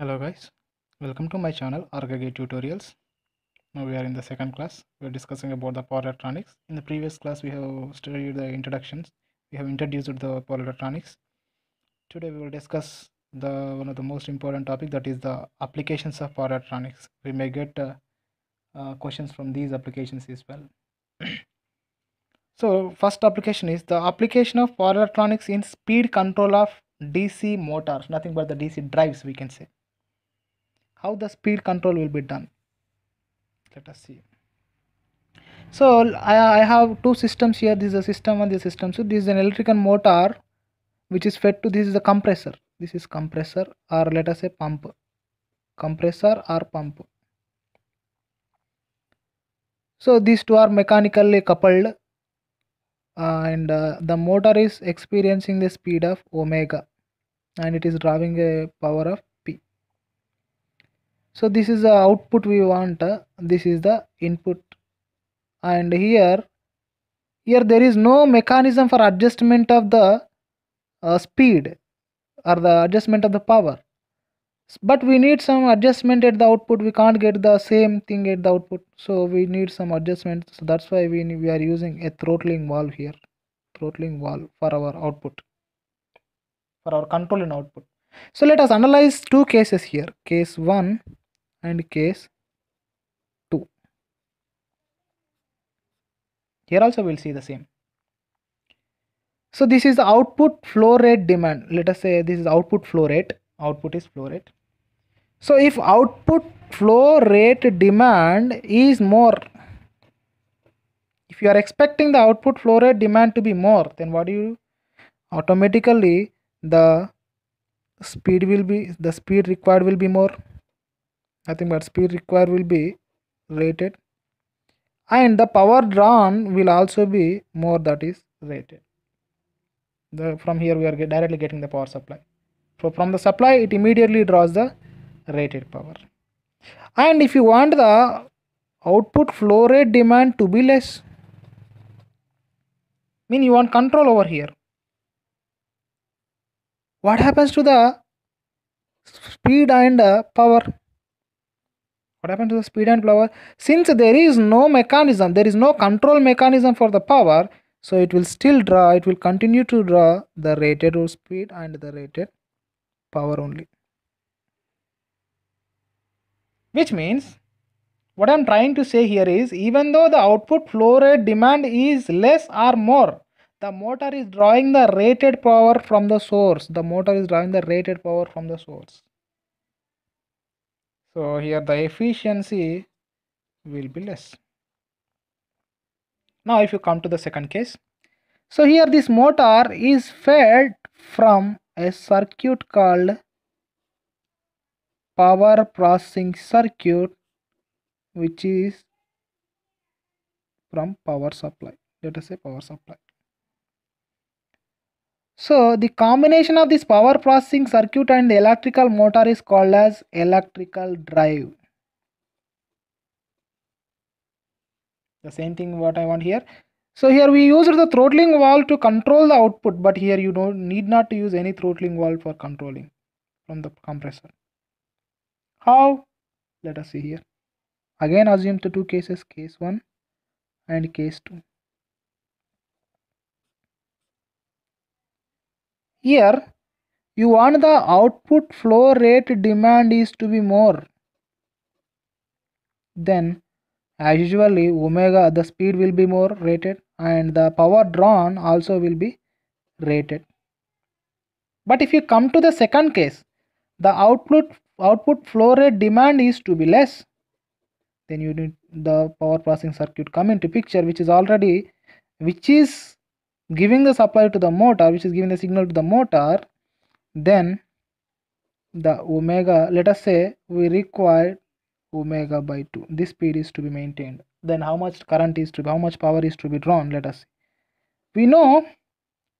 hello guys welcome to my channel Argagate tutorials now we are in the second class we are discussing about the power electronics in the previous class we have studied the introductions we have introduced the power electronics today we will discuss the one of the most important topic that is the applications of power electronics we may get uh, uh, questions from these applications as well so first application is the application of power electronics in speed control of dc motors nothing but the dc drives we can say how the speed control will be done let us see so I, I have two systems here this is a system and this system so this is an electrical motor which is fed to this is a compressor this is compressor or let us say pump compressor or pump so these two are mechanically coupled uh, and uh, the motor is experiencing the speed of omega and it is driving a power of so this is the output we want this is the input and here here there is no mechanism for adjustment of the uh, speed or the adjustment of the power but we need some adjustment at the output we can't get the same thing at the output so we need some adjustment so that's why we, we are using a throttling valve here throttling valve for our output for our control in output so let us analyze two cases here case 1 and case 2 here also we'll see the same so this is the output flow rate demand let us say this is output flow rate output is flow rate so if output flow rate demand is more if you are expecting the output flow rate demand to be more then what do you automatically the speed will be the speed required will be more nothing but speed required will be rated and the power drawn will also be more that is rated the, from here we are get, directly getting the power supply so from the supply it immediately draws the rated power and if you want the output flow rate demand to be less mean you want control over here what happens to the speed and uh, power what happens to the speed and power? Since there is no mechanism, there is no control mechanism for the power, so it will still draw, it will continue to draw the rated speed and the rated power only. Which means, what I am trying to say here is, even though the output flow rate demand is less or more, the motor is drawing the rated power from the source. The motor is drawing the rated power from the source so here the efficiency will be less now if you come to the second case so here this motor is fed from a circuit called power processing circuit which is from power supply let us say power supply so the combination of this power processing circuit and the electrical motor is called as electrical drive. The same thing what I want here. So here we used the throttling valve to control the output but here you don't need not to use any throttling valve for controlling from the compressor. How? Let us see here. Again assume the two cases case 1 and case 2. Here, you want the output flow rate demand is to be more. Then, as usually, omega, the speed will be more rated and the power drawn also will be rated. But if you come to the second case, the output output flow rate demand is to be less then you need the power processing circuit come into picture which is already which is giving the supply to the motor which is giving the signal to the motor then the omega let us say we require omega by 2 this speed is to be maintained then how much current is to be how much power is to be drawn let us see we know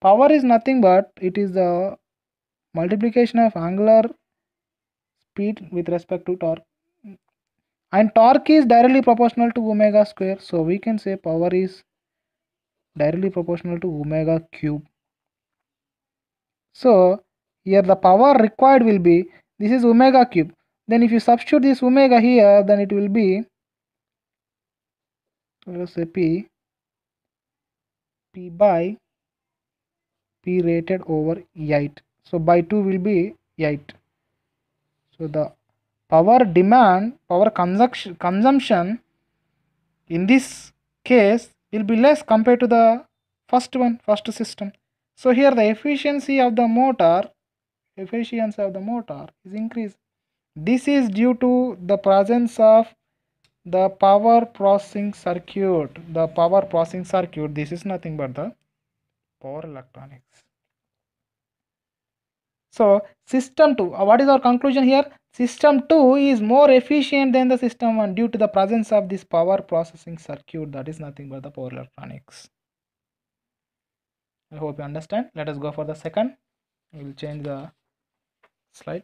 power is nothing but it is the multiplication of angular speed with respect to torque and torque is directly proportional to omega square so we can say power is directly proportional to omega cube. So here the power required will be this is omega cube. Then if you substitute this omega here then it will be let us say p p by p rated over eight. So by 2 will be eight. So the power demand power consumption consumption in this case will be less compared to the first one, first system. So here the efficiency of the motor, efficiency of the motor is increased. This is due to the presence of the power processing circuit. The power processing circuit, this is nothing but the power electronics. So system 2, uh, what is our conclusion here? System 2 is more efficient than the system 1 due to the presence of this power processing circuit that is nothing but the power electronics. I hope you understand. Let us go for the second. We will change the slide.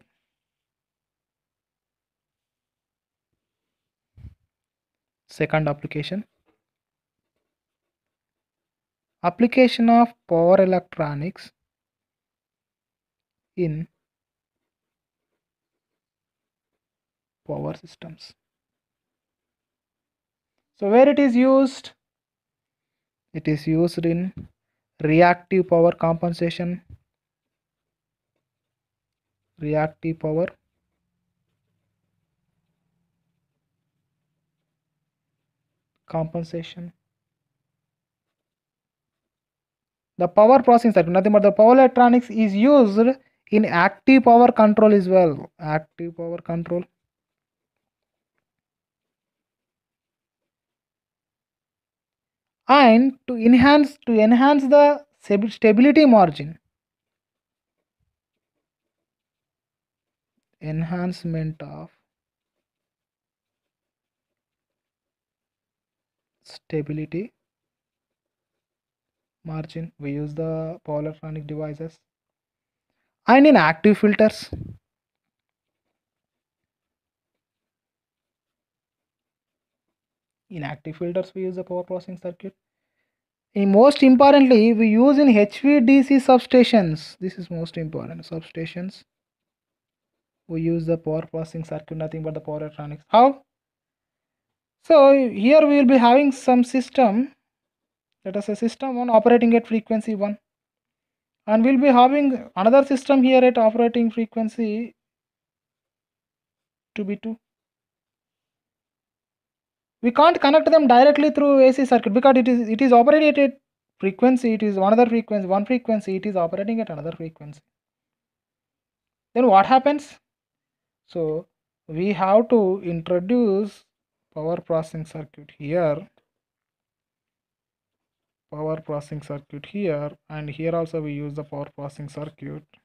Second application. Application of power electronics in power systems. So where it is used? It is used in reactive power compensation, reactive power compensation. The power processing circuit, nothing but the power electronics is used in active power control as well. Active power control and to enhance to enhance the stability margin enhancement of stability margin we use the polyphonic devices and in active filters In active filters, we use the power processing circuit. In most importantly, we use in HVDC substations. This is most important substations. We use the power processing circuit, nothing but the power electronics. How? So here we will be having some system. Let us say system 1 operating at frequency 1. And we'll be having another system here at operating frequency to be 2 we can't connect them directly through AC circuit because it is it is operated at frequency it is another frequency one frequency it is operating at another frequency then what happens so we have to introduce power processing circuit here power processing circuit here and here also we use the power processing circuit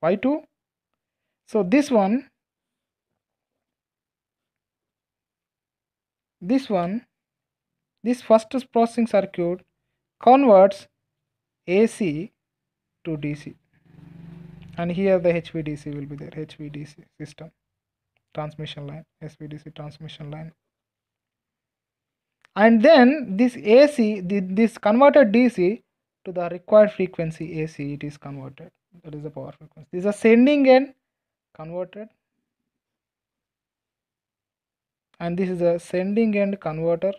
why two so this one This one, this first processing circuit converts AC to DC and here the HVDC will be there HVDC system transmission line SVDC transmission line and then this AC this converted DC to the required frequency AC it is converted that is the power frequency is a sending and converted and this is the sending end converter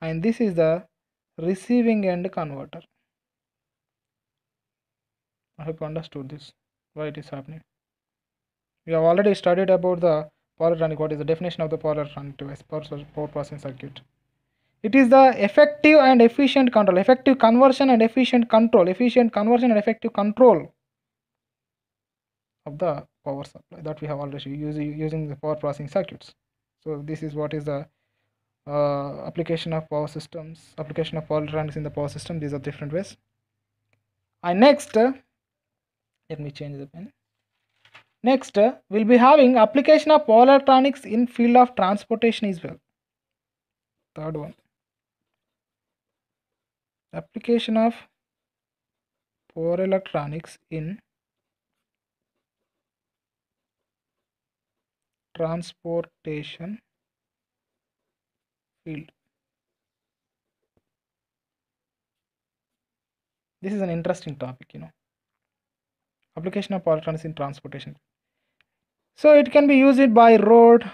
and this is the receiving end converter I hope you understood this why it is happening we have already studied about the power electronic what is the definition of the power electronic device power processing circuit it is the effective and efficient control effective conversion and efficient control efficient conversion and effective control of the power supply that we have already used using the power processing circuits so this is what is the uh, application of power systems application of power electronics in the power system these are different ways I next uh, let me change the pen next uh, we'll be having application of power electronics in field of transportation as well third one application of power electronics in transportation field. This is an interesting topic, you know. Application of positrons in transportation. So it can be used by road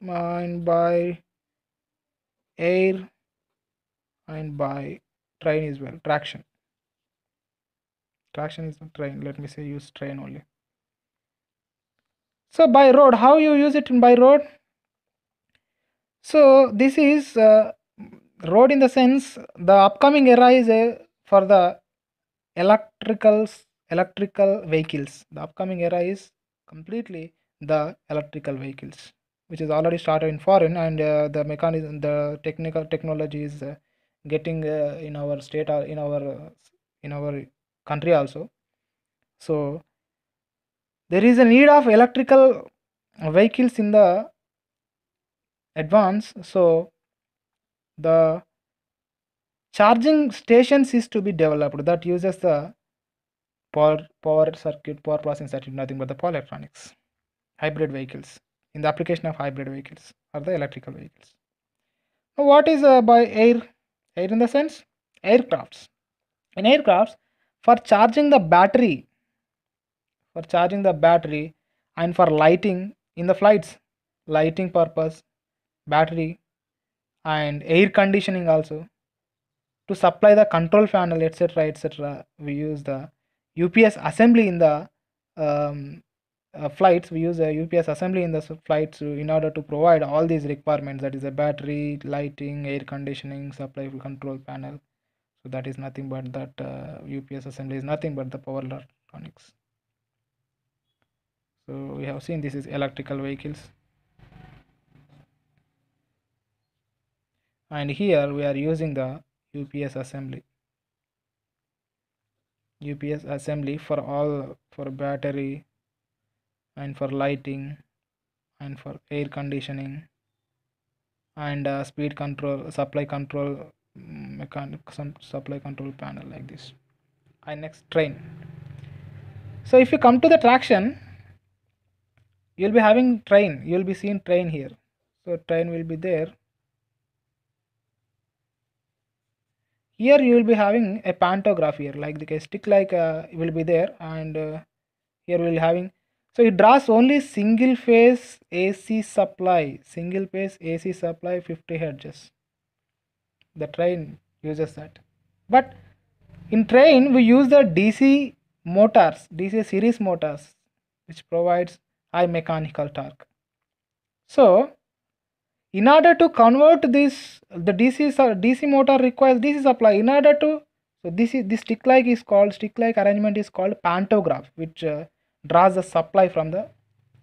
and by air and by train as well. Traction. Traction is not train. Let me say use train only so by road how you use it in by road so this is uh, road in the sense the upcoming era is a, uh, for the electricals electrical vehicles the upcoming era is completely the electrical vehicles which is already started in foreign and uh, the mechanism the technical technology is uh, getting uh, in our state or in our in our country also so there is a need of electrical vehicles in the advance so the charging stations is to be developed that uses the power power circuit power processing circuit nothing but the power electronics hybrid vehicles in the application of hybrid vehicles or the electrical vehicles now what is uh, by air air in the sense aircrafts in aircrafts for charging the battery for charging the battery and for lighting in the flights lighting purpose battery and air conditioning also to supply the control panel etc etc we use the ups assembly in the um, uh, flights we use a ups assembly in the flights in order to provide all these requirements that is a battery lighting air conditioning supply control panel so that is nothing but that uh, ups assembly is nothing but the power electronics so we have seen this is electrical vehicles and here we are using the UPS assembly UPS assembly for all for battery and for lighting and for air conditioning and uh, speed control supply control mm, mechanic some supply control panel like this and next train so if you come to the traction you'll be having train you'll be seeing train here so train will be there here you will be having a pantograph here like the stick like uh, will be there and uh, here we'll be having so it draws only single phase AC supply single phase AC supply 50 hertz the train uses that but in train we use the DC motors DC series motors which provides I mechanical torque. So, in order to convert this, the DC DC motor requires DC supply. In order to so this is this stick-like is called stick-like arrangement is called pantograph, which uh, draws the supply from the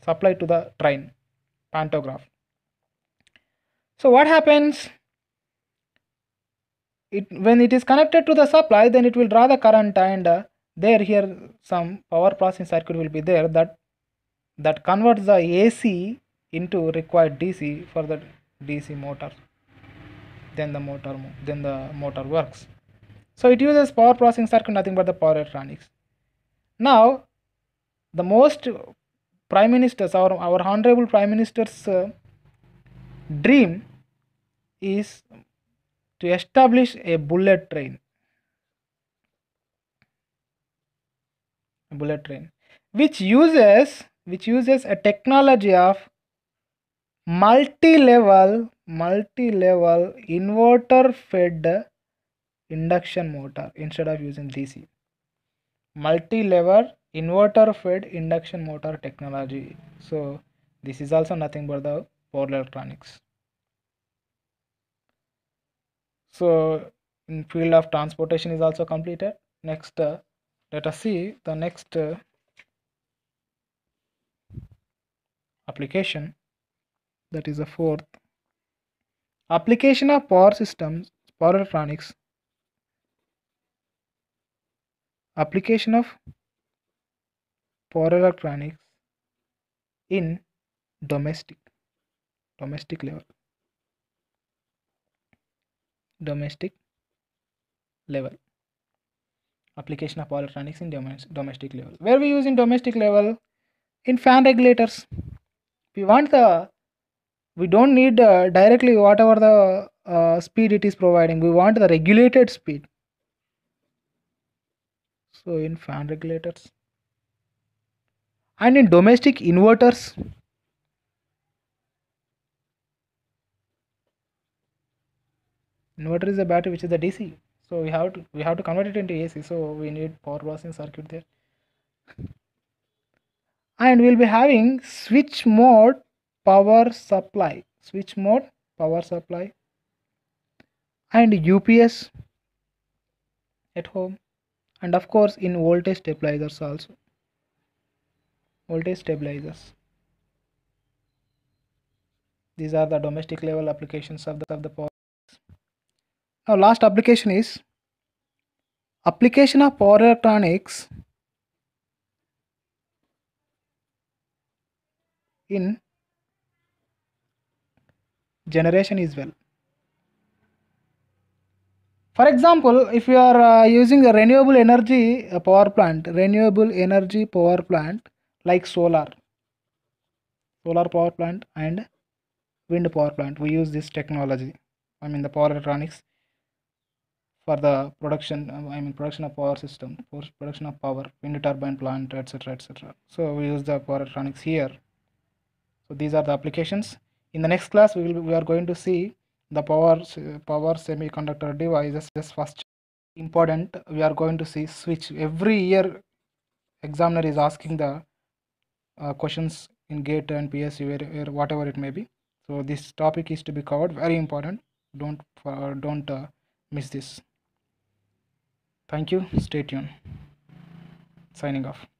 supply to the train pantograph. So what happens? It when it is connected to the supply, then it will draw the current and uh, there here some power processing circuit will be there that that converts the AC into required DC for the DC motor then the motor then the motor works so it uses power processing circuit nothing but the power electronics now the most prime ministers our, our honorable prime minister's uh, dream is to establish a bullet train bullet train which uses which uses a technology of multi-level multi-level inverter fed induction motor instead of using DC multi-level inverter fed induction motor technology so this is also nothing but the power electronics so in field of transportation is also completed next uh, let us see the next uh, application that is the fourth application of power systems power electronics application of power electronics in domestic domestic level domestic level application of power electronics in domestic level where we use in domestic level in fan regulators we want the we don't need uh, directly whatever the uh, speed it is providing we want the regulated speed so in fan regulators and in domestic inverters inverter is a battery which is the dc so we have to we have to convert it into ac so we need power processing circuit there and we'll be having switch mode power supply switch mode power supply and UPS at home and of course in voltage stabilizers also voltage stabilizers these are the domestic level applications of the, of the power now last application is application of power electronics in generation as well for example if you are uh, using a renewable energy a uh, power plant renewable energy power plant like solar solar power plant and wind power plant we use this technology i mean the power electronics for the production um, i mean production of power system for production of power wind turbine plant etc etc so we use the power electronics here so these are the applications in the next class we will we are going to see the power power semiconductor devices this first important we are going to see switch every year examiner is asking the uh, questions in gate and psu or whatever it may be so this topic is to be covered very important don't uh, don't uh, miss this thank you stay tuned signing off